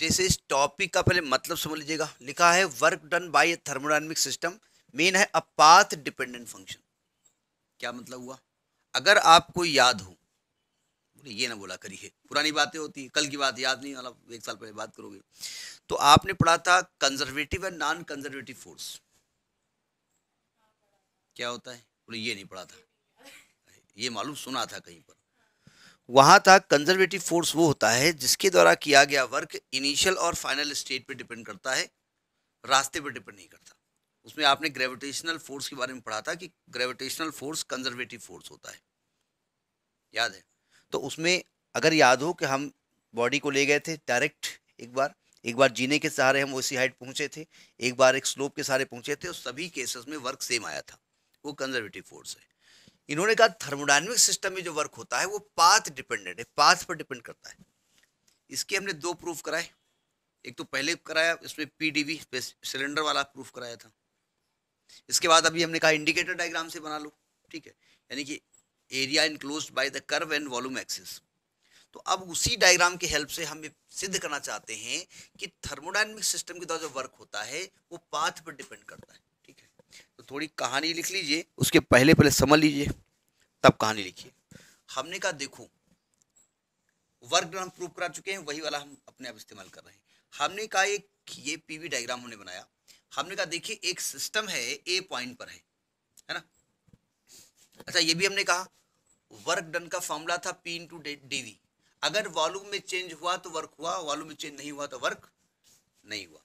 जैसे इस टॉपिक का पहले मतलब समझ लीजिएगा लिखा है work done by thermodynamic system मेन है अ पाथ डिपेंडेंट फंक्शन क्या मतलब हुआ अगर आपको याद हो बोले ये ना बोला करिए पुरानी बातें होती है कल की बात याद नहीं मतलब एक साल पहले बात करोगे तो आपने पढ़ा था conservative and non conservative force क्या होता है बोले ये नहीं पढ़ा था ये मालूम सुना था कहीं पर वहाँ तक कंजर्वेटिव फोर्स वो होता है जिसके द्वारा किया गया वर्क इनिशियल और फाइनल स्टेट पे डिपेंड करता है रास्ते पे डिपेंड नहीं करता उसमें आपने ग्रेविटेशनल फोर्स के बारे में पढ़ा था कि ग्रेविटेशनल फोर्स कंजर्वेटिव फोर्स होता है याद है तो उसमें अगर याद हो कि हम बॉडी को ले गए थे डायरेक्ट एक बार एक बार जीने के सहारे हम उसी हाइट पहुंचे थे एक बार एक स्लोप के सहारे पहुंचे थे और सभी केसेस में वर्क सेम आया था वो कंजर्वेटिव फोर्स है इन्होंने कहा थर्मोडाइनमिक सिस्टम में जो वर्क होता है वो पाथ डिपेंडेंट है पाथ पर डिपेंड करता है इसके हमने दो प्रूफ कराए एक तो पहले कराया इसमें पी डी सिलेंडर वाला प्रूफ कराया था इसके बाद अभी हमने कहा इंडिकेटर डायग्राम से बना लो ठीक है यानी कि area enclose by the curve and volume axis तो अब उसी डायग्राम की हेल्प से हम सिद्ध करना चाहते हैं कि थर्मोडाइनमिक सिस्टम के द्वारा जो वर्क होता है वो पाथ पर डिपेंड करता है थोड़ी कहानी लिख लीजिए उसके पहले पहले समझ लीजिए तब कहानी लिखिए हमने कहा देखो वर्ग हम प्रूव करा चुके हैं वही वाला हम अपने आप इस्तेमाल कर रहे हैं हमने कहा एक ये पीवी डायग्राम हमने बनाया हमने कहा देखिए एक सिस्टम है ए पॉइंट पर है है ना अच्छा ये भी हमने कहा वर्क डन का फॉर्मूला था पी इंटू डीवी अगर वॉल्यूम में चेंज हुआ तो वर्क हुआ वॉल्यूम में चेंज नहीं हुआ तो वर्क नहीं हुआ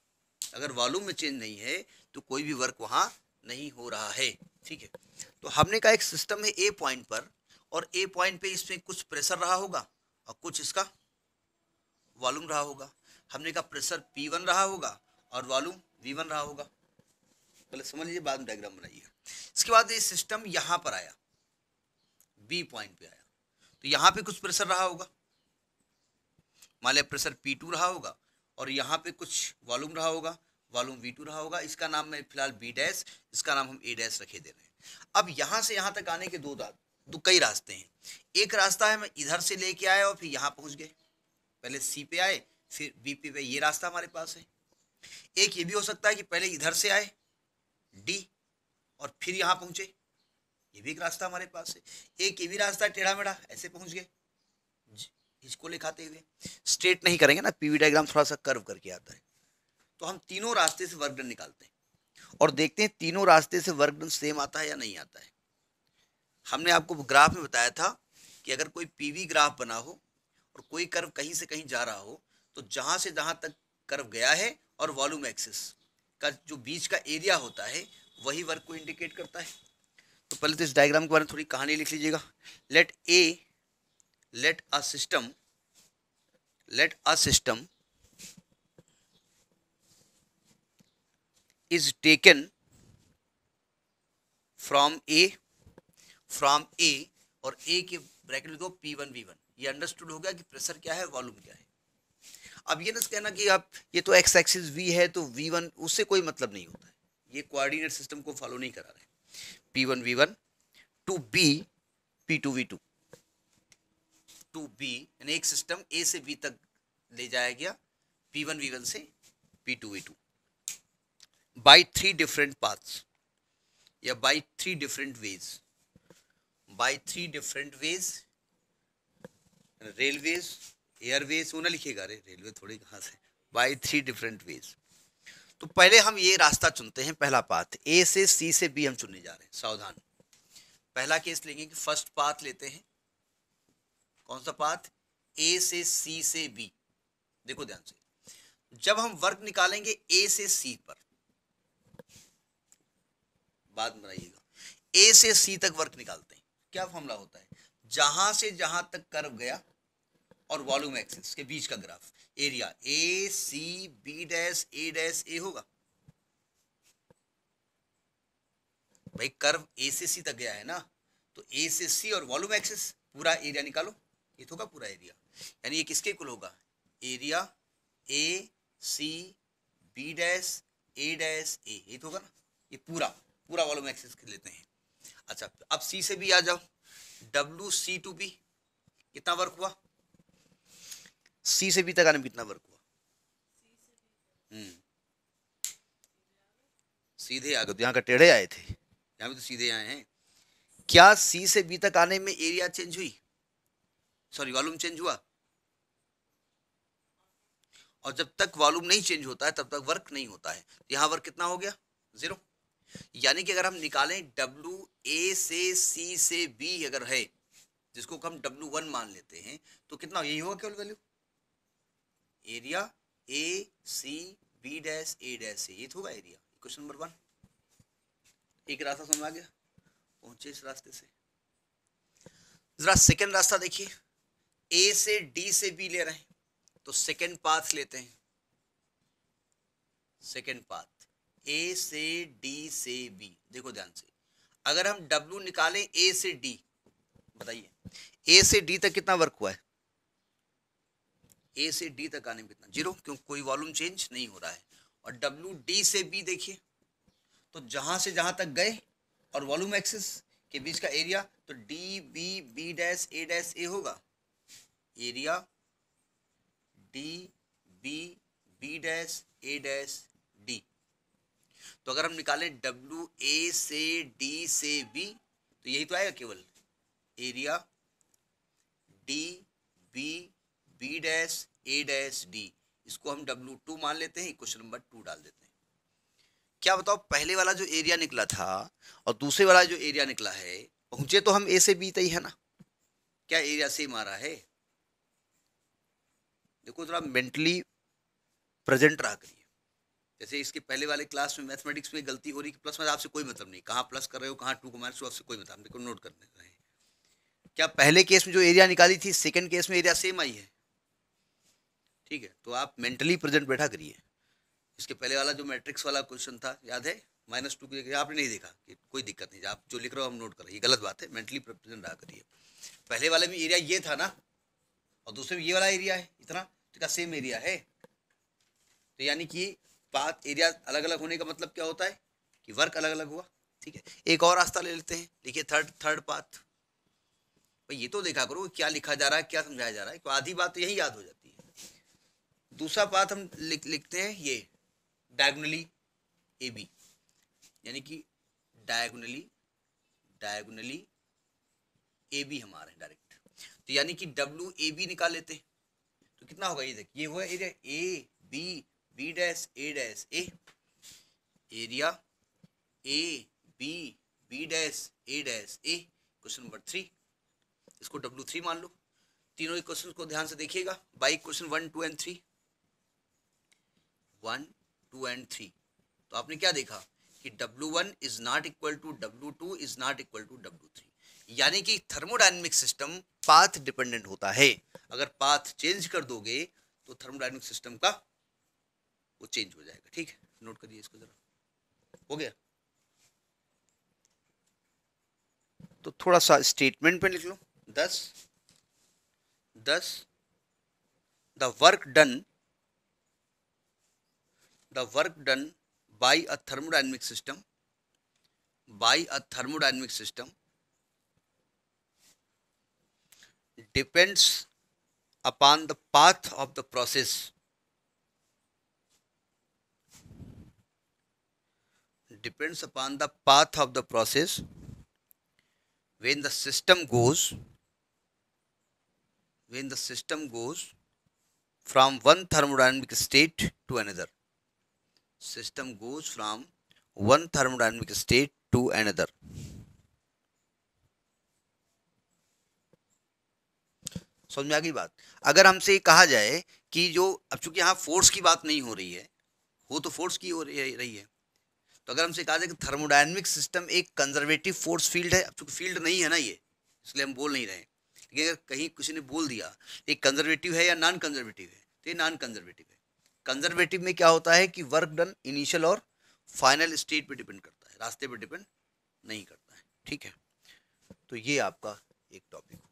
अगर वॉल्यूम में चेंज नहीं है तो कोई भी वर्क वहां नहीं हो रहा है ठीक है तो हमने कहा एक सिस्टम है ए पॉइंट पर और ए पॉइंट पे इसमें कुछ प्रेशर रहा होगा और कुछ इसका वॉल्यूम रहा होगा हमने कहा प्रेशर पी वन रहा होगा और वॉल्यूम वी वन रहा होगा पहले समझ लीजिए बाद में डायग्राम बनाइए इसके बाद ये सिस्टम यहाँ पर आया बी पॉइंट पे आया तो यहाँ पे कुछ प्रेशर रहा होगा मान लिया प्रेशर पी टू रहा होगा और यहाँ पे कुछ वॉल्यूम रहा होगा वॉल्यूम वी टू रहा होगा इसका नाम मैं फिलहाल बी डैश इसका नाम हम ए डैश रखे दे रहे हैं अब यहाँ से यहाँ तक आने के दो दो कई रास्ते हैं एक रास्ता है मैं इधर से लेके आया और फिर यहाँ पहुँच गए पहले सी पे आए फिर बी पे पे ये रास्ता हमारे पास है एक ये भी हो सकता है कि पहले इधर से आए डी और फिर यहाँ पहुँचे ये भी एक रास्ता हमारे पास है एक ये भी रास्ता टेढ़ा मेढ़ा ऐसे पहुँच गए इसको लिखाते हुए स्ट्रेट नहीं करेंगे ना पीवी डायग्राम थोड़ा सा कर्व करके आता है तो हम तीनों रास्ते से वर्क निकालते हैं और देखते हैं तीनों रास्ते से वर्क सेम आता है या नहीं आता है हमने आपको ग्राफ में बताया था कि अगर कोई पीवी ग्राफ बना हो और कोई कर्व कहीं से कहीं जा रहा हो तो जहाँ से जहाँ तक कर्व गया है और वॉल्यूम एक्सिस का जो बीच का एरिया होता है वही वर्क को इंडिकेट करता है तो पहले तो इस डायग्राम के बारे में थोड़ी कहानी लिख लीजिएगा let a let a system let a system is taken from A from A और A के ब्रैकेट लिखो पी वन वी वन ये अंडरस्टूड हो गया कि प्रेशर क्या है वॉल्यूम क्या है अब ये ना कहना कि आप ये तो एक्स एक्सिस V है तो V1 उससे कोई मतलब नहीं होता है ये कोऑर्डिनेट सिस्टम को फॉलो नहीं करा रहे P one V one to B P two V two to B यानी एक सिस्टम ए से बी तक ले जाया गया पी वन वी वन से P two V two by three different paths yeah by three different ways by three different ways railways airways वो ना लिखेगा अरे रेलवे थोड़ी कहाँ से बाई थ्री डिफरेंट वेज तो पहले हम ये रास्ता चुनते हैं पहला पाथ ए से सी से बी हम चुनने जा रहे हैं सावधान पहला केस लेंगे कि फर्स्ट पाथ लेते हैं कौन सा पाथ ए से सी से बी देखो ध्यान से जब हम वर्क निकालेंगे ए से सी पर बाद में बनाइएगा ए से सी तक वर्क निकालते हैं क्या फॉर्मूला होता है जहां से जहां तक कर्व गया और वॉल्यूम एक्सिस के बीच का graph area A C B dash A dash A होगा भाई कर्व ए से सी तक गया है ना तो ए से सी और वॉल्यूम एक्सिस पूरा एरिया निकालो ये तो होगा पूरा एरिया यानी ये किसके कुल होगा area A C B dash A dash A ये तो होगा ना ये पूरा पूरा वॉल्यूम एक्सेस कर लेते हैं अच्छा अब सी से भी आ जाओ डब्ल्यू सी टू बी कितना वर्क हुआ सी से बी तक आने में कितना वर्क हुआ हम्म। सीधे आ गए तो यहाँ का टेढ़े आए थे यहाँ भी तो सीधे आए हैं क्या सी से बी तक आने में एरिया चेंज हुई सॉरी वॉल्यूम चेंज हुआ और जब तक वॉल्यूम नहीं चेंज होता है तब तक वर्क नहीं होता है तो यहाँ वर्क कितना हो गया जीरो यानी कि अगर हम निकालें डब्लू ए से सी से बी अगर है जिसको हम डब्लू वन मान लेते हैं तो कितना यही होगा केवल value area A C B dash A dash से ये तो होगा एरिया क्वेश्चन नंबर वन एक रास्ता समझ आ गया पहुंचे इस रास्ते से जरा सेकेंड रास्ता देखिए ए से डी से बी ले रहे हैं तो सेकेंड पाथ लेते हैं सेकेंड पाथ ए से डी से बी देखो ध्यान से अगर हम डब्ल्यू निकालें ए से डी बताइए ए से डी तक कितना वर्क हुआ है ए से डी तक आने में कितना जीरो क्योंकि कोई वॉल्यूम चेंज नहीं हो रहा है और डब्ल्यू डी से बी देखिए तो जहां से जहां तक गए और वॉल्यूम एक्सेस के बीच का एरिया तो D B B dash A dash A होगा area D B B dash A dash तो अगर हम निकालें डब्ल्यू ए से डी से बी तो यही तो आएगा केवल area D B B dash A dash D इसको हम डब्ल्यू टू मान लेते हैं क्वेश्चन नंबर टू डाल देते हैं क्या बताओ पहले वाला जो एरिया निकला था और दूसरे वाला जो एरिया निकला है पहुंचे तो हम ए से बी तय है ना क्या एरिया सेम आ रहा है देखो थोड़ा मेंटली प्रेजेंट रहा करिए जैसे इसके पहले वाले क्लास में मैथमेटिक्स में गलती हो रही कि प्लस माइनस आपसे कोई मतलब नहीं कहाँ प्लस कर रहे हो कहाँ टू को माइनस आपसे कोई मतलब नहीं नोट करने रहे क्या पहले केस में जो एरिया निकाली थी सेकेंड केस में एरिया सेम आई है ठीक है तो आप मेंटली प्रेजेंट बैठा करिए इसके पहले वाला जो मैट्रिक्स वाला क्वेश्चन था याद है माइनस टू की आपने नहीं देखा कि कोई दिक्कत नहीं आप जो लिख रहे हो हम नोट कर रहे ये गलत बात है मेंटली प्रेजेंट रहा करिए पहले वाले में एरिया ये था ना और दूसरे में ये वाला एरिया है इतना तो क्या सेम एरिया है तो यानी कि पाथ एरिया अलग अलग होने का मतलब क्या होता है कि वर्क अलग अलग हुआ ठीक है एक और रास्ता ले लेते हैं देखिए थर्ड थर्ड पाथ भाई ये तो देखा करो क्या लिखा जा रहा है क्या समझाया जा रहा है आधी बात तो यही याद हो जाती है दूसरा पाथ हम लिख लिखते हैं ये डायगोनली ए बी यानी कि डायगोनली डायगोनली ए बी हमारे हैं डायरेक्ट तो यानी कि डब्ल्यू ए बी निकाल लेते हैं तो कितना होगा ये देखिए ये हुआ area A B B dash A dash A area A B B dash A dash A question number three इसको डब्ल्यू थ्री मान लो तीनों ही क्वेश्चन को ध्यान से देखिएगा by question one two and three one two and three तो आपने क्या देखा कि W one is not equal to W two is not equal to W three यानी कि थर्मोडाइनमिक सिस्टम पाथ डिपेंडेंट होता है अगर पाथ चेंज कर दोगे तो थर्मोडाइनमिक सिस्टम का वो चेंज हो जाएगा ठीक है नोट करिए इसको जरा हो गया तो थोड़ा सा स्टेटमेंट पे लिख लो thus thus the work done the work done by a thermodynamic system by a thermodynamic system depends upon the path of the process depends upon the path of the process when the system goes when the system goes from one thermodynamic state to another system goes from one thermodynamic state to another समझ में आ गई बात अगर हमसे कहा जाए कि जो अब चूंकि यहाँ फोर्स की बात नहीं हो रही है वो तो फोर्स की हो रही है तो अगर हमसे कहा जाए कि थर्मोडाइनमिक सिस्टम एक कंजर्वेटिव फोर्स फील्ड है चूँकि फील्ड नहीं है ना ये इसलिए हम बोल नहीं रहे लेकिन अगर कहीं किसी ने बोल दिया ये कंजर्वेटिव है या नॉन कंजर्वेटिव है तो ये नॉन कंजर्वेटिव है कंजर्वेटिव में क्या होता है कि वर्क डन इनिशियल और फाइनल स्टेट पर डिपेंड करता है रास्ते पर डिपेंड नहीं करता है ठीक है तो ये आपका एक टॉपिक